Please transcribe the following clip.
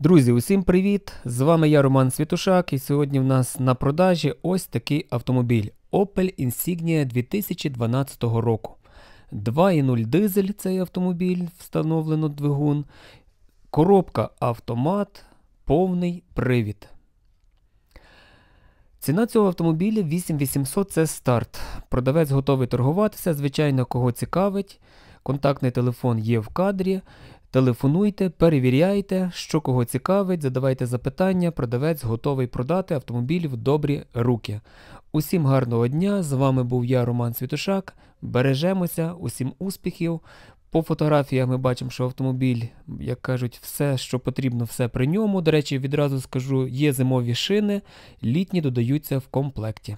Друзі, усім привіт! З вами я, Роман Світушак, і сьогодні в нас на продажі ось такий автомобіль Opel Insignia 2012 року. 2,0 дизель цей автомобіль, встановлено двигун. Коробка автомат, повний привід. Ціна цього автомобіля 8800 це старт. Продавець готовий торгуватися, звичайно, кого цікавить. Контактний телефон є в кадрі. Телефонуйте, перевіряйте, що кого цікавить, задавайте запитання, продавець готовий продати автомобіль в добрі руки. Усім гарного дня! З вами був я, Роман Світошак. Бережемося, усім успіхів. По фотографіях ми бачимо, що автомобіль, як кажуть, все, що потрібно, все при ньому. До речі, відразу скажу, є зимові шини, літні додаються в комплекті.